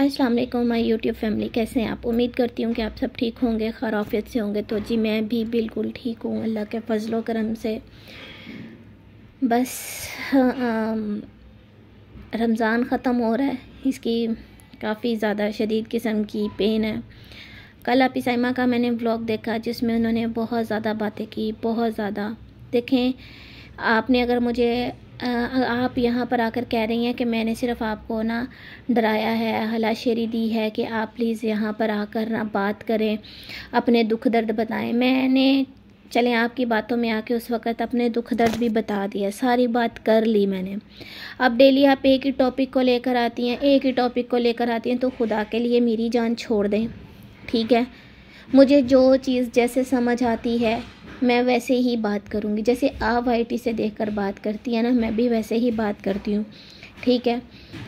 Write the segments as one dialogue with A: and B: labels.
A: अस्सलाम वालेकुम my YouTube family कैसे हैं आप उम्मीद करती हूँ कि आप सब ठीक होंगे खराफियत से होंगे तो जी मैं भी बिल्कुल ठीक हूँ अल्लाह के फजलो करम से बस रमज़ान ख़त्म हो रहा है इसकी काफ़ी ज़्यादा शदीद किस्म की पेन है कल सैमा का मैंने ब्लॉग देखा जिसमें उन्होंने बहुत ज़्यादा बातें की बहुत ज़्यादा देखें आपने अगर मुझे आप यहाँ पर आकर कह रही हैं कि मैंने सिर्फ आपको ना डराया है हलाशेरी दी है कि आप प्लीज़ यहाँ पर आकर ना बात करें अपने दुख दर्द बताएं मैंने चलें आपकी बातों में आके उस वक़्त अपने दुख दर्द भी बता दिया सारी बात कर ली मैंने अब डेली आप एक ही टॉपिक को लेकर आती हैं एक ही टॉपिक को लेकर आती हैं तो खुदा के लिए मेरी जान छोड़ दें ठीक है मुझे जो चीज़ जैसे समझ आती है मैं वैसे ही बात करूँगी जैसे आप वाई से देख कर बात करती है ना मैं भी वैसे ही बात करती हूँ ठीक है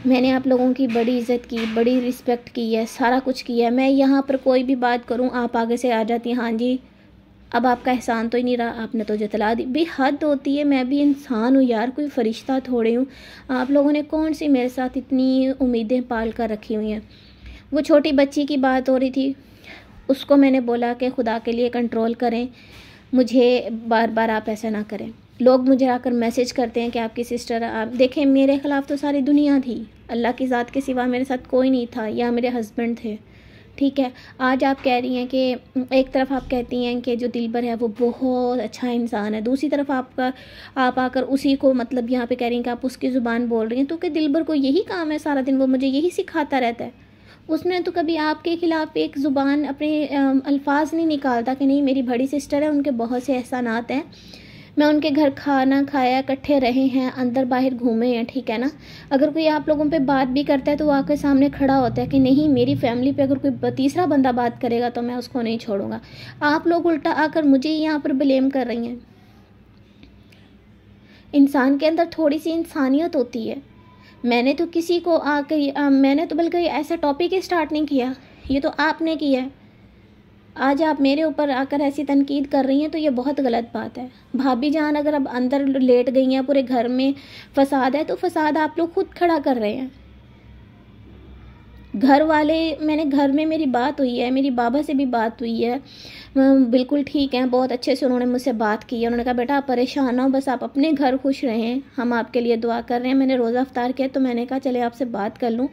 A: मैंने आप लोगों की बड़ी इज़्ज़त की बड़ी रिस्पेक्ट की है सारा कुछ किया है मैं यहाँ पर कोई भी बात करूँ आप आगे से आ जाती हैं हाँ जी अब आपका एहसान तो ही नहीं रहा आपने तो जतला दी भी हद होती है मैं भी इंसान हूँ यार कोई फरिश्ता थोड़े हूँ आप लोगों ने कौन सी मेरे साथ इतनी उम्मीदें पाल कर रखी हुई हैं वो छोटी बच्ची की बात हो रही थी उसको मैंने बोला कि खुदा के लिए कंट्रोल करें मुझे बार बार आप ऐसा ना करें लोग मुझे आकर मैसेज करते हैं कि आपकी सिस्टर आप देखें मेरे ख़िलाफ़ तो सारी दुनिया थी अल्लाह की ज़ात के सिवा मेरे साथ कोई नहीं था या मेरे हस्बैंड थे ठीक है आज आप कह रही हैं कि एक तरफ आप कहती हैं कि जो दिलबर है वो बहुत अच्छा इंसान है दूसरी तरफ आपका आप आकर उसी को मतलब यहाँ पे कह रही हैं कि आप उसकी ज़ुबान बोल रही हैं तो कि दिलबर को यही काम है सारा दिन वो मुझे यही सिखाता रहता है उसमें तो कभी आपके ख़िलाफ़ एक ज़ुबान अपने अल्फाज नहीं निकालता कि नहीं मेरी बड़ी सिस्टर है उनके बहुत से एहसानात हैं मैं उनके घर खाना खाया इकट्ठे रहे हैं अंदर बाहर घूमे हैं ठीक है ना अगर कोई आप लोगों पे बात भी करता है तो वो आपके सामने खड़ा होता है कि नहीं मेरी फैमिली पे अगर कोई तीसरा बंदा बात करेगा तो मैं उसको नहीं छोड़ूंगा आप लोग उल्टा आकर मुझे यहाँ पर ब्लेम कर रही हैं इंसान के अंदर थोड़ी सी इंसानियत होती है मैंने तो किसी को आकर मैंने तो बल्कि ऐसा टॉपिक ही स्टार्ट नहीं किया ये तो आपने किया है आज आप मेरे ऊपर आकर ऐसी तनकीद कर रही हैं तो ये बहुत गलत बात है भाभी जान अगर अब अंदर लेट गई हैं पूरे घर में फसाद है तो फसाद आप लोग खुद खड़ा कर रहे हैं घर वाले मैंने घर में मेरी बात हुई है मेरी बाबा से भी बात हुई है बिल्कुल ठीक है बहुत अच्छे से उन्होंने मुझसे बात की है उन्होंने कहा बेटा आप परेशान हो बस आप अपने घर खुश रहें हम आपके लिए दुआ कर रहे हैं मैंने रोज़ा अफ्तार किया तो मैंने कहा चले आपसे बात कर लूँ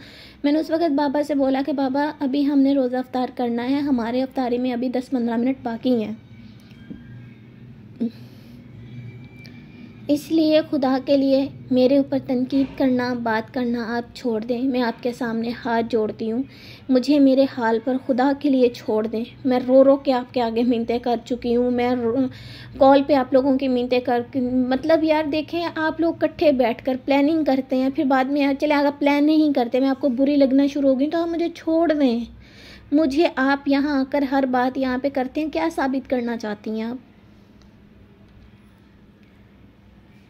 A: मैंने उस वक्त बाबा से बोला कि बाबा अभी हमने रोज़ा अफ्तार करना है हमारे अफ्तारी में अभी दस पंद्रह मिनट बाकी हैं इसलिए खुदा के लिए मेरे ऊपर तनकीद करना बात करना आप छोड़ दें मैं आपके सामने हाथ जोड़ती हूँ मुझे मेरे हाल पर खुदा के लिए छोड़ दें मैं रो रो के आपके आगे मिनतें कर चुकी हूँ मैं कॉल पे आप लोगों की मिनतें कर मतलब यार देखें आप लोग इकट्ठे कर प्लानिंग करते हैं फिर बाद में यार चले अगर प्लान नहीं करते मैं आपको बुरी लगना शुरू होगी तो आप मुझे छोड़ दें मुझे आप यहाँ आकर हर बात यहाँ पर करते हैं क्या साबित करना चाहती हैं आप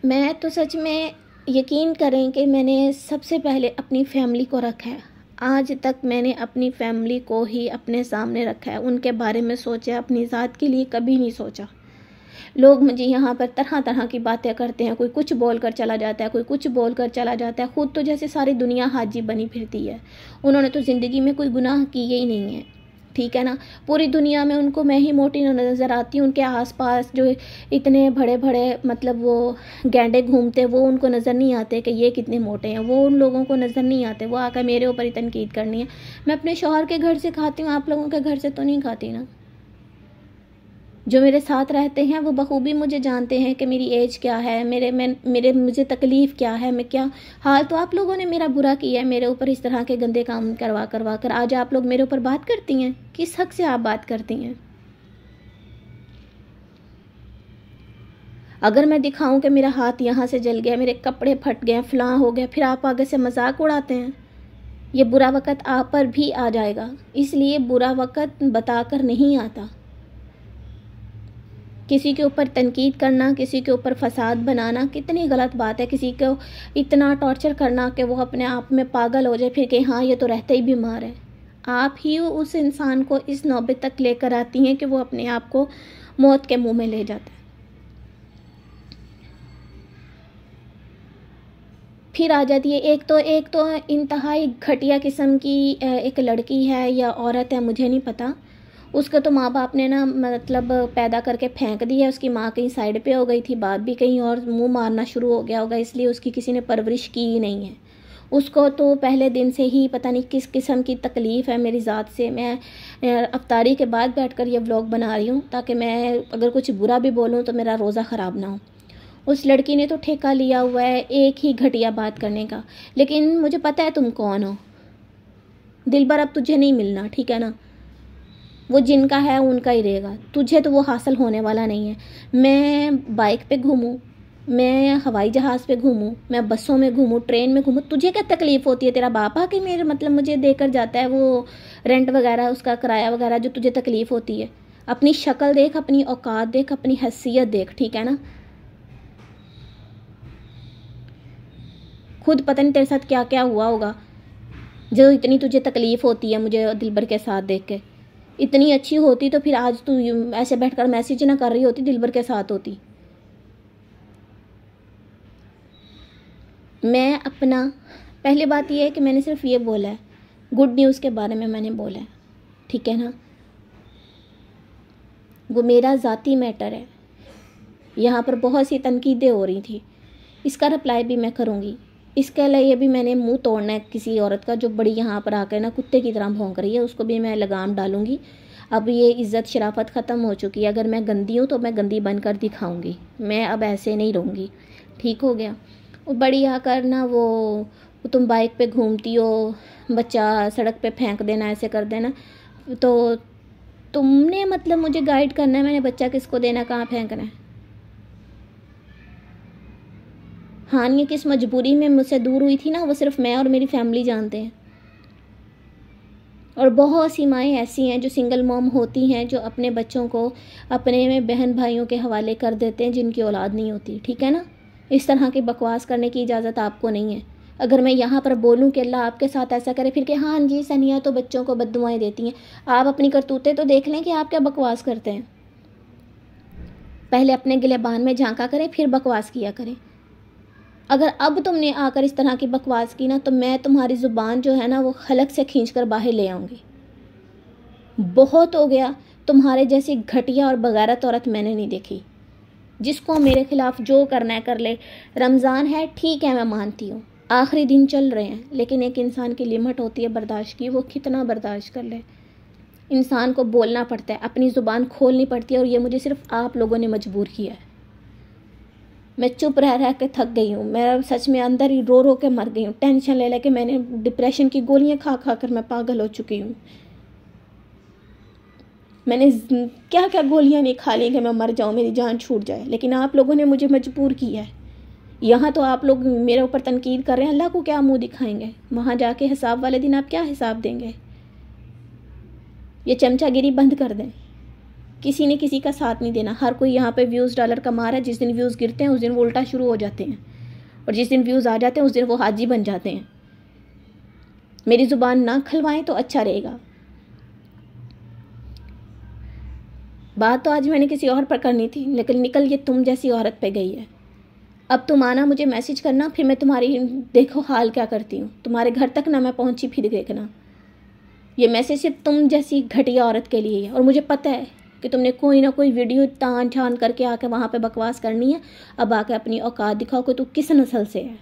A: मैं तो सच में यकीन करें कि मैंने सबसे पहले अपनी फैमिली को रखा है आज तक मैंने अपनी फैमिली को ही अपने सामने रखा है उनके बारे में सोचा अपनी ज़ात के लिए कभी नहीं सोचा लोग मुझे यहाँ पर तरह तरह की बातें करते हैं कोई कुछ बोल कर चला जाता है कोई कुछ बोल कर चला जाता है ख़ुद तो जैसे सारी दुनिया हाजी बनी फिरती है उन्होंने तो ज़िंदगी में कोई गुनाह किए ही नहीं है ठीक है ना पूरी दुनिया में उनको मैं ही मोटी नज़र आती हूँ उनके आसपास जो इतने बड़े बड़े मतलब वो गेंडे घूमते वो उनको नज़र नहीं आते कि ये कितने मोटे हैं वो उन लोगों को नज़र नहीं आते वो आकर मेरे ऊपर ही तनकीद करनी है मैं अपने शोहर के घर से खाती हूँ आप लोगों के घर से तो नहीं खाती ना जो मेरे साथ रहते हैं वो बखूबी मुझे जानते हैं कि मेरी एज क्या है मेरे मैं मेरे मुझे तकलीफ़ क्या है मैं क्या हाल तो आप लोगों ने मेरा बुरा किया है मेरे ऊपर इस तरह के गंदे काम करवा करवा कर आज आप लोग मेरे ऊपर बात करती हैं किस हक से आप बात करती हैं अगर मैं दिखाऊं कि मेरा हाथ यहाँ से जल गया मेरे कपड़े फट गए फलां हो गया फिर आप आगे से मजाक उड़ाते हैं ये बुरा वक़्त आप पर भी आ जाएगा इसलिए बुरा वक़्त बताकर नहीं आता किसी के ऊपर तनकीद करना किसी के ऊपर फसाद बनाना कितनी गलत बात है किसी को इतना टॉर्चर करना कि वो अपने आप में पागल हो जाए फिर कि हाँ ये तो रहते ही बीमार है आप ही उस इंसान को इस नौबत तक लेकर आती हैं कि वो अपने आप को मौत के मुंह में ले जाता है फिर आ जाती है एक तो एक तो इंतहाई घटिया किस्म की एक लड़की है या औरत है मुझे नहीं पता उसको तो माँ बाप ने ना मतलब पैदा करके फेंक दिया उसकी माँ कहीं साइड पे हो गई थी बाप भी कहीं और मुंह मारना शुरू हो गया होगा इसलिए उसकी किसी ने परवरिश की ही नहीं है उसको तो पहले दिन से ही पता नहीं किस किस्म की तकलीफ़ है मेरी ज़ात से मैं अफ्तारी के बाद बैठकर ये व्लॉग बना रही हूँ ताकि मैं अगर कुछ बुरा भी बोलूँ तो मेरा रोज़ा ख़राब ना हो उस लड़की ने तो ठेका लिया हुआ है एक ही घटिया बात करने का लेकिन मुझे पता है तुम कौन हो भर अब तुझे नहीं मिलना ठीक है ना वो जिनका है उनका ही रहेगा तुझे तो वो हासिल होने वाला नहीं है मैं बाइक पे घूमूं मैं हवाई जहाज़ पे घूमूँ मैं बसों में घूमूँ ट्रेन में घूमूं तुझे क्या तकलीफ़ होती है तेरा बापा कि मेरे मतलब मुझे देकर जाता है वो रेंट वगैरह उसका किराया वगैरह जो तुझे तकलीफ़ होती है अपनी शक्ल देख अपनी औकात देख अपनी हैसियत देख ठीक है ना खुद पता नहीं तेरे साथ क्या क्या हुआ होगा जो इतनी तुझे तकलीफ़ होती है मुझे दिलबर के साथ देख के इतनी अच्छी होती तो फिर आज तू ऐसे बैठकर मैसेज ना कर रही होती दिलबर के साथ होती मैं अपना पहली बात यह है कि मैंने सिर्फ ये बोला है गुड न्यूज़ के बारे में मैंने बोला है ठीक है ना वो मेरा ज़ाती मैटर है यहाँ पर बहुत सी तनकीदें हो रही थी इसका रिप्लाई भी मैं करूँगी इसके लिए भी मैंने मुंह तोड़ना है किसी औरत का जो बड़ी यहाँ पर आकर ना कुत्ते की तरह भोंक रही है उसको भी मैं लगाम डालूंगी अब ये इज़्ज़त शराफत ख़त्म हो चुकी है अगर मैं गंदी हूँ तो मैं गंदी बनकर दिखाऊंगी मैं अब ऐसे नहीं रहूँगी ठीक हो गया वो बड़ी आकर ना वो तुम बाइक पर घूमती हो बच्चा सड़क पर फेंक देना ऐसे कर देना तो तुमने मतलब मुझे गाइड करना है मैंने बच्चा किसको देना कहाँ फेंकना है हानिया किस मजबूरी में मुझसे दूर हुई थी ना वो सिर्फ मैं और मेरी फैमिली जानते हैं और बहुत सी माएँ ऐसी हैं जो सिंगल मॉम होती हैं जो अपने बच्चों को अपने में बहन भाइयों के हवाले कर देते हैं जिनकी औलाद नहीं होती ठीक है ना इस तरह की बकवास करने की इजाज़त आपको नहीं है अगर मैं यहाँ पर बोलूँ कि अल्लाह आपके साथ ऐसा करे फिर कि हाँ जी सनिया तो बच्चों को बद देती हैं आप अपनी करतूतें तो देख लें कि आप क्या बकवास करते हैं पहले अपने गिलेबान में झांका करें फिर बकवास किया करें अगर अब तुमने आकर इस तरह की बकवास की ना तो मैं तुम्हारी ज़ुबान जो है ना वो खलक से खींच कर बाहर ले आऊँगी बहुत हो गया तुम्हारे जैसी घटिया और बगैरत औरत मैंने नहीं देखी जिसको मेरे ख़िलाफ़ जो करना है कर ले रमज़ान है ठीक है मैं मानती हूँ आखिरी दिन चल रहे हैं लेकिन एक इंसान की लिमिट होती है बर्दाश्त की वो कितना बर्दाश्त कर ले इंसान को बोलना पड़ता है अपनी ज़ुबान खोलनी पड़ती है और ये मुझे सिर्फ़ आप लोगों ने मजबूर किया है मैं चुप रह रह के थक गई हूँ मैं सच में अंदर ही रो रो के मर गई हूँ टेंशन ले लेके मैंने डिप्रेशन की गोलियाँ खा खा कर मैं पागल हो चुकी हूँ मैंने क्या क्या गोलियाँ नहीं खा ली कि मैं मर जाऊँ मेरी जान छूट जाए लेकिन आप लोगों ने मुझे मजबूर किया है यहाँ तो आप लोग मेरे ऊपर तनकीद कर रहे हैं अल्लाह को क्या मुंह दिखाएंगे वहाँ जाके हिसाब वाले दिन आप क्या हिसाब देंगे ये चमचागिरी बंद कर दें किसी ने किसी का साथ नहीं देना हर कोई यहाँ पे व्यूज़ डॉलर कमा रहा है जिस दिन व्यूज़ गिरते हैं उस दिन वो उल्टा शुरू हो जाते हैं और जिस दिन व्यूज़ आ जाते हैं उस दिन वो हाजी बन जाते हैं मेरी ज़ुबान ना खलवाएं तो अच्छा रहेगा बात तो आज मैंने किसी और पर करनी थी लेकिन निकल ये तुम जैसी औरत पे गई है अब तुम आना मुझे मैसेज करना फिर मैं तुम्हारी देखो हाल क्या करती हूँ तुम्हारे घर तक ना मैं पहुँची फिर देखना ये मैसेज सिर्फ तुम जैसी घटिया औरत के लिए है और मुझे पता है कि तुमने कोई ना कोई वीडियो तान छान करके आके वहाँ पे बकवास करनी है अब आके अपनी औकात दिखाओ कि तू किस नस्ल से है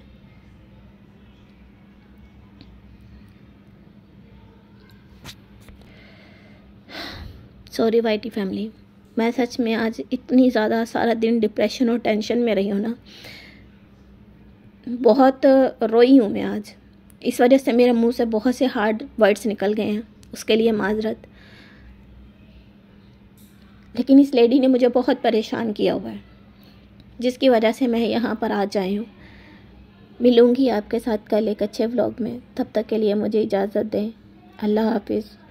A: सॉरी वाइटी फैमिली मैं सच में आज इतनी ज़्यादा सारा दिन डिप्रेशन और टेंशन में रही हूँ ना बहुत रोई हूँ मैं आज इस वजह से मेरे मुंह से बहुत से हार्ड वर्ड्स निकल गए हैं उसके लिए माजरत लेकिन इस लेडी ने मुझे बहुत परेशान किया हुआ है जिसकी वजह से मैं यहाँ पर आ आई हूँ मिलूँगी आपके साथ कल एक अच्छे व्लॉग में तब तक के लिए मुझे इजाज़त दें अल्लाह हाफिज़